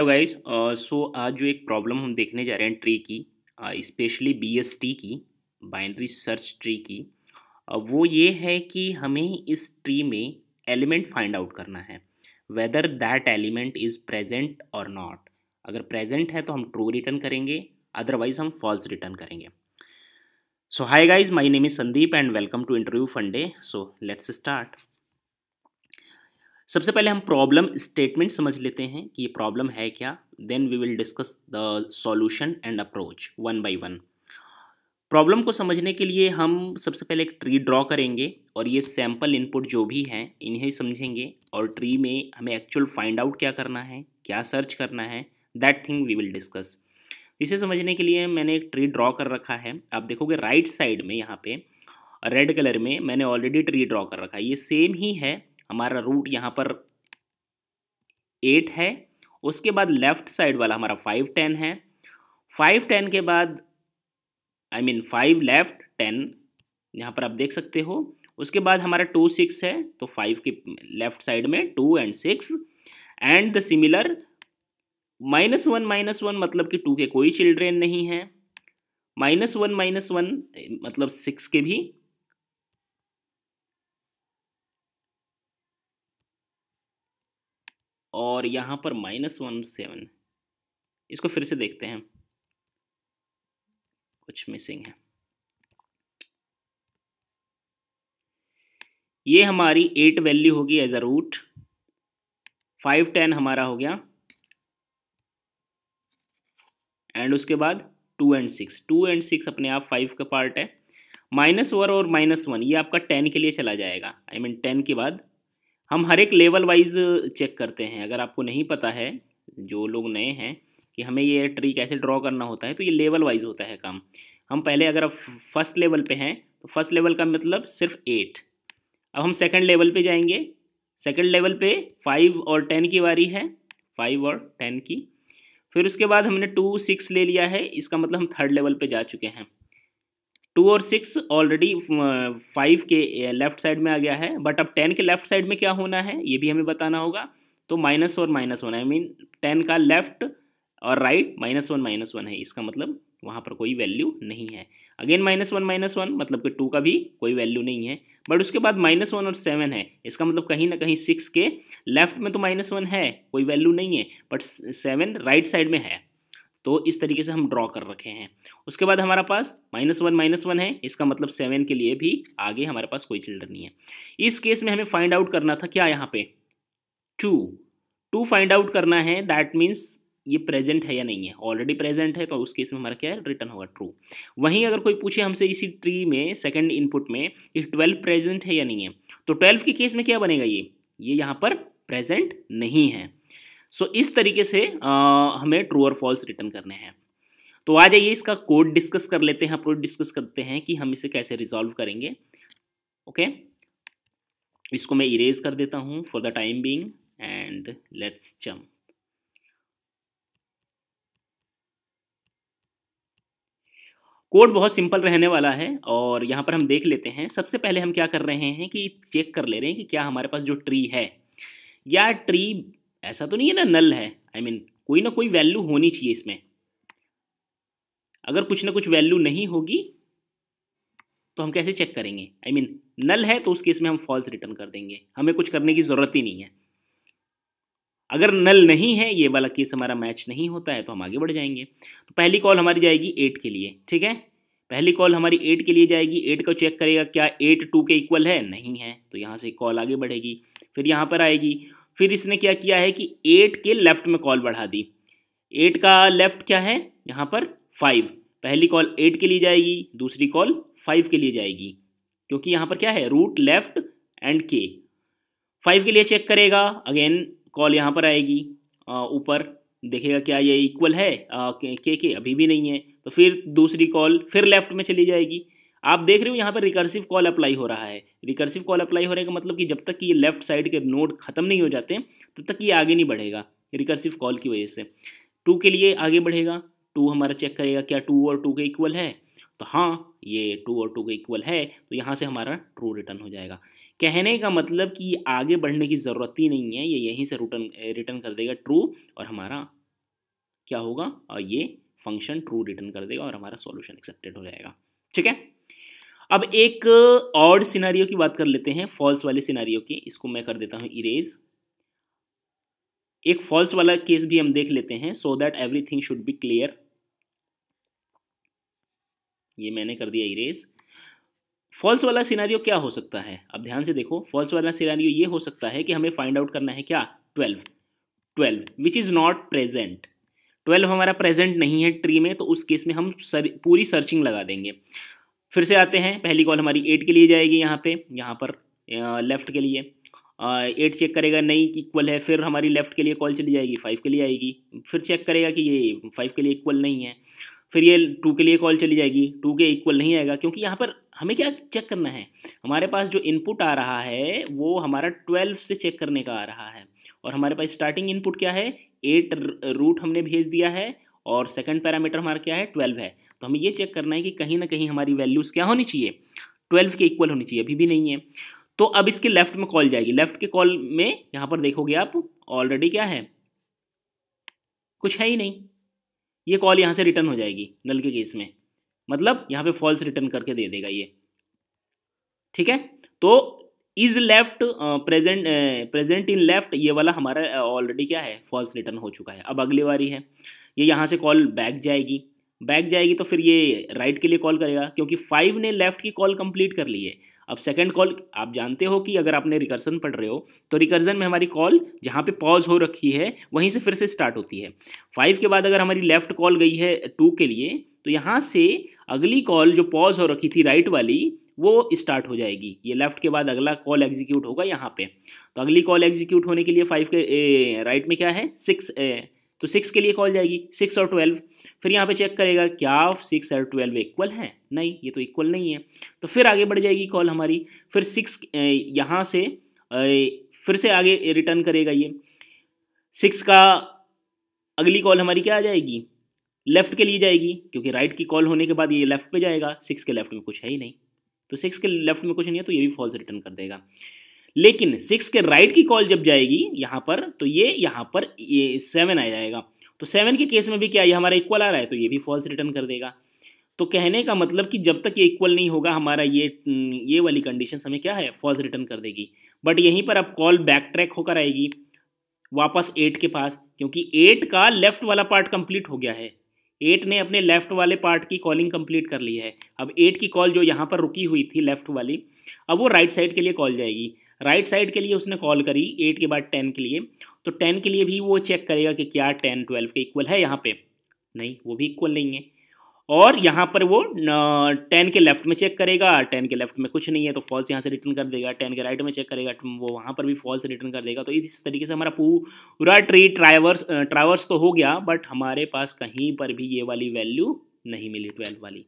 Hello guys so आज जो एक प्रॉब्लम हम देखने जा रहे हैं ट्री की स्पेशली बी एस टी की बाइनरी सर्च ट्री की uh, वो ये है कि हमें इस ट्री में एलिमेंट फाइंड आउट करना है whether that element is present और नॉट अगर प्रेजेंट है तो हम ट्रू रिटर्न करेंगे अदरवाइज हम फॉल्स रिटर्न करेंगे so hi guys my name is Sandeep and welcome to interview Funde so let's start सबसे पहले हम प्रॉब्लम स्टेटमेंट समझ लेते हैं कि ये प्रॉब्लम है क्या then we will discuss the solution and approach one by one problem को समझने के लिए हम सबसे पहले एक ट्री ड्रॉ करेंगे और ये सैम्पल इनपुट जो भी हैं इन्हें समझेंगे और ट्री में हमें एक्चुअल फाइंड आउट क्या करना है क्या सर्च करना है that thing we will discuss इसे समझने के लिए मैंने एक ट्री ड्रॉ कर रखा है आप देखोगे राइट साइड में यहाँ पे रेड कलर में मैंने ऑलरेडी ट्री ड्रॉ कर रखा है ये सेम ही है हमारा रूट यहाँ पर एट है उसके बाद लेफ्ट साइड वाला हमारा फाइव टेन है फाइव टेन के बाद I mean five left ten यहाँ पर आप देख सकते हो उसके बाद हमारा टू सिक्स है तो फाइव के लेफ्ट साइड में two and six and the similar minus one minus one मतलब कि टू के कोई चिल्ड्रेन नहीं है माइनस वन माइनस वन मतलब सिक्स के भी और यहाँ पर माइनस वन सेवन इसको फिर से देखते हैं कुछ मिसिंग है ये हमारी एट वैल्यू होगी as a root five ten हमारा हो गया एंड उसके बाद two and six two and six अपने आप फाइव का पार्ट है माइनस वन और माइनस वन ये आपका टेन के लिए चला जाएगा आई मीन टेन के बाद हम हर एक लेवल वाइज चेक करते हैं अगर आपको नहीं पता है जो लोग नए हैं कि हमें ये ट्री कैसे ड्रॉ करना होता है तो ये लेवल वाइज होता है काम हम पहले अगर आप फर्स्ट लेवल पे हैं तो फर्स्ट लेवल का मतलब सिर्फ एट अब हम सेकंड लेवल पे जाएंगे सेकंड लेवल पे फाइव और टेन की वारी है फाइव और टेन की फिर उसके बाद हमने टू सिक्स ले लिया है इसका मतलब हम थर्ड लेवल पे जा चुके हैं टू और सिक्स ऑलरेडी फाइव के लेफ्ट साइड में आ गया है बट अब टेन के लेफ्ट साइड में क्या होना है ये भी हमें बताना होगा तो माइनस और minus one I mean ten का लेफ्ट और right minus one minus one है इसका मतलब वहाँ पर कोई वैल्यू नहीं है again minus one minus one मतलब कि टू का भी कोई वैल्यू नहीं है बट उसके बाद माइनस वन और सेवन है इसका मतलब कहीं ना कहीं सिक्स के लेफ्ट में तो माइनस वन है कोई वैल्यू नहीं है बट सेवन राइट साइड में है तो इस तरीके से हम ड्रॉ कर रखे हैं उसके बाद हमारे पास माइनस वन माइनस वन है इसका मतलब सेवन के लिए भी आगे हमारे पास कोई चिल्ड्रन नहीं है इस केस में हमें फाइंड आउट करना था क्या यहाँ पे टू टू फाइंड आउट करना है दैट मीन्स ये प्रेजेंट है या नहीं है ऑलरेडी प्रेजेंट है तो उस केस में हमारा क्या है रिटर्न होगा ट्रू वहीं अगर कोई पूछे हमसे इसी ट्री में सेकंड इनपुट में कि ट्वेल्व प्रेजेंट है या नहीं है तो ट्वेल्व के केस में क्या बनेगा ये ये यहाँ पर प्रेजेंट नहीं है सो so, इस तरीके से आ, हमें ट्रू और फॉल्स रिटर्न करने हैं तो आ जाइए इसका कोड डिस्कस कर लेते हैं अप्रोच डिस्कस करते हैं कि हम इसे कैसे रिजॉल्व करेंगे ओके okay? इसको मैं इरेज कर देता हूँ for the time being and let's jump code बहुत सिंपल रहने वाला है और यहाँ पर हम देख लेते हैं सबसे पहले हम क्या कर रहे हैं कि चेक कर ले रहे हैं कि क्या हमारे पास जो ट्री है या ट्री ऐसा तो नहीं है ना नल है आई I मीन mean, कोई ना कोई वैल्यू होनी चाहिए इसमें अगर कुछ ना कुछ वैल्यू नहीं होगी तो हम कैसे चेक करेंगे I I mean mean, null है तो उस केस में हम फॉल्स रिटर्न कर देंगे हमें कुछ करने की ज़रूरत ही नहीं है अगर नल नहीं है ये वाला केस हमारा मैच नहीं होता है तो हम आगे बढ़ जाएंगे तो पहली कॉल हमारी जाएगी एट के लिए ठीक है पहली कॉल हमारी एट के लिए जाएगी एट का चेक करेगा क्या एट टू के इक्वल है नहीं है तो यहाँ से कॉल आगे बढ़ेगी फिर यहाँ पर आएगी फिर इसने क्या किया है कि एट के लेफ्ट में कॉल बढ़ा दी एट का लेफ्ट क्या है यहाँ पर फाइव पहली कॉल एट के लिए जाएगी दूसरी कॉल फाइव के लिए जाएगी क्योंकि यहाँ पर क्या है रूट लेफ्ट एंड के फाइव के लिए चेक करेगा अगेन कॉल यहाँ पर आएगी ऊपर देखेगा क्या ये इक्वल है के के अभी भी नहीं है तो फिर दूसरी कॉल फिर लेफ्ट में चली जाएगी आप देख रहे हो यहाँ पर रिकर्सिव कॉल अप्लाई हो रहा है रिकर्सिव कॉल अप्लाई होने का मतलब कि जब तक कि ये लेफ्ट साइड के नोड खत्म नहीं हो जाते तब तक ये आगे नहीं बढ़ेगा रिकर्सिव कॉल की वजह से टू के लिए आगे बढ़ेगा टू हमारा चेक करेगा क्या टू और टू के इक्वल है तो हाँ ये टू और टू के इक्वल है तो यहाँ से हमारा ट्रू रिटर्न हो जाएगा कहने का मतलब कि आगे बढ़ने की ज़रूरत ही नहीं है ये यहीं से रिटर्न रिटर्न कर देगा ट्रू और हमारा क्या होगा और ये फंक्शन ट्रू रिटर्न कर देगा और हमारा सॉल्यूशन एक्सेप्टेड हो जाएगा ठीक है अब एक ऑड सिनारियो की बात कर लेते हैं फॉल्स वाले सिनारियो की इसको मैं कर देता हूं इरेज एक फॉल्स वाला केस भी हम देख लेते हैं so that everything should be clear ये मैंने कर दिया इरेज फॉल्स वाला सिनारियो क्या हो सकता है अब ध्यान से देखो फॉल्स वाला सिनारियो ये हो सकता है कि हमें फाइंड आउट करना है क्या twelve twelve which is not present twelve हमारा प्रेजेंट नहीं है ट्री में तो उस केस में हम सर, पूरी सर्चिंग लगा देंगे फिर से आते हैं पहली कॉल हमारी एट के लिए जाएगी यहाँ पे यहाँ पर लेफ़्ट के लिए एट चेक करेगा नहीं कि इक्वल है फिर हमारी लेफ़्ट के लिए कॉल चली जाएगी फाइव के लिए आएगी फिर चेक करेगा कि ये फाइव के लिए इक्वल नहीं है फिर ये टू के लिए कॉल चली जाएगी टू के इक्वल नहीं आएगा क्योंकि यहाँ पर हमें क्या चेक करना है हमारे पास जो इनपुट आ रहा है वो हमारा ट्वेल्व से चेक करने का आ रहा है और हमारे पास स्टार्टिंग इनपुट क्या है एट रूट हमने भेज दिया है और सेकंड पैरामीटर हमारा क्या है ट्वेल्व है तो हमें ये चेक करना है कि कहीं ना कहीं हमारी वैल्यूज़ क्या होनी चाहिए ट्वेल्व के इक्वल होनी चाहिए अभी भी नहीं है तो अब इसके लेफ्ट में कॉल जाएगी लेफ्ट के कॉल में यहाँ पर देखोगे आप ऑलरेडी क्या है कुछ है ही नहीं ये कॉल यहाँ से रिटर्न हो जाएगी नल के केस में मतलब यहाँ पे फॉल्स रिटर्न करके दे देगा ये ठीक है तो is left present present in left ये वाला हमारा ऑलरेडी क्या है फॉल्स रिटर्न हो चुका है अब अगली बारी है ये यहाँ से कॉल बैक जाएगी बैक जाएगी तो फिर ये राइट के लिए कॉल करेगा क्योंकि फाइव ने लेफ्ट की कॉल कंप्लीट कर ली है अब सेकंड कॉल आप जानते हो कि अगर आपने रिकर्सन पढ़ रहे हो तो रिकर्सन में हमारी कॉल जहाँ पे पॉज हो रखी है वहीं से फिर से स्टार्ट होती है फाइव के बाद अगर हमारी लेफ्ट कॉल गई है टू के लिए तो यहाँ से अगली कॉल जो पॉज हो रखी थी राइट वाली वो स्टार्ट हो जाएगी ये लेफ्ट के बाद अगला कॉल एग्जीक्यूट होगा यहाँ पे तो अगली कॉल एग्जीक्यूट होने के लिए फाइव के राइट राइट में क्या है सिक्स तो सिक्स के लिए कॉल जाएगी सिक्स और ट्वेल्व फिर यहाँ पे चेक करेगा क्या सिक्स और ट्वेल्व इक्वल है नहीं ये तो इक्वल नहीं है तो फिर आगे बढ़ जाएगी कॉल हमारी फिर सिक्स यहाँ से फिर से आगे रिटर्न करेगा ये सिक्स का अगली कॉल हमारी क्या आ जाएगी लेफ़्ट के लिए जाएगी क्योंकि राइट की कॉल होने के बाद ये लेफ़्ट पे जाएगा सिक्स के लेफ़्ट में कुछ है ही नहीं तो सिक्स के लेफ्ट में कुछ नहीं है तो ये भी फॉल्स रिटर्न कर देगा लेकिन सिक्स के राइट की कॉल जब जाएगी यहाँ पर तो ये यहाँ पर ये सेवन आ जाएगा तो सेवन के केस में भी क्या ये हमारा इक्वल आ रहा है तो ये भी फॉल्स रिटर्न कर देगा तो कहने का मतलब कि जब तक ये इक्वल नहीं होगा हमारा ये ये वाली कंडीशन हमें क्या है फॉल्स रिटर्न कर देगी बट यहीं पर अब कॉल बैक ट्रैक होकर आएगी वापस एट के पास क्योंकि एट का लेफ्ट वाला पार्ट कंप्लीट हो गया है एट ने अपने लेफ्ट वाले पार्ट की कॉलिंग कंप्लीट कर ली है अब एट की कॉल जो यहाँ पर रुकी हुई थी लेफ्ट वाली अब वो राइट साइड के लिए कॉल जाएगी राइट साइड के लिए उसने कॉल करी एट के बाद टेन के लिए तो टेन के लिए भी वो चेक करेगा कि क्या टेन ट्वेल्व के इक्वल है यहाँ पे नहीं वो भी इक्वल नहीं है और यहाँ पर वो टेन के लेफ्ट में चेक करेगा टेन के लेफ्ट में कुछ नहीं है तो फॉल्स यहाँ से रिटर्न कर देगा टेन के राइट में चेक करेगा तो वो वहाँ पर भी फॉल्स रिटर्न कर देगा तो इस तरीके से हमारा पूरा ट्री ट्राइवर्स ट्रावर्स तो हो गया बट हमारे पास कहीं पर भी ये वाली वैल्यू नहीं मिली ट्वेल्व वाली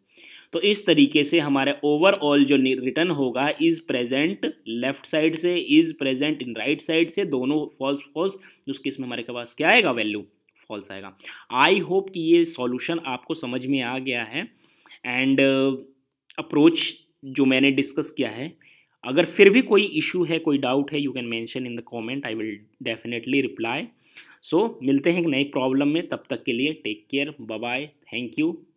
तो इस तरीके से हमारे ओवरऑल जो रिटर्न होगा इज़ प्रेजेंट लेफ्ट साइड से is present in right side से दोनों फॉल्स फॉल्स उसके इसमें हमारे पास क्या आएगा वैल्यू फॉल्स आएगा आई होप कि ये सॉल्यूशन आपको समझ में आ गया है एंड अप्रोच uh, जो मैंने डिस्कस किया है अगर फिर भी कोई इशू है कोई डाउट है you can mention in the comment I will definitely reply so मिलते हैं एक नई प्रॉब्लम में तब तक के लिए take care bye thank you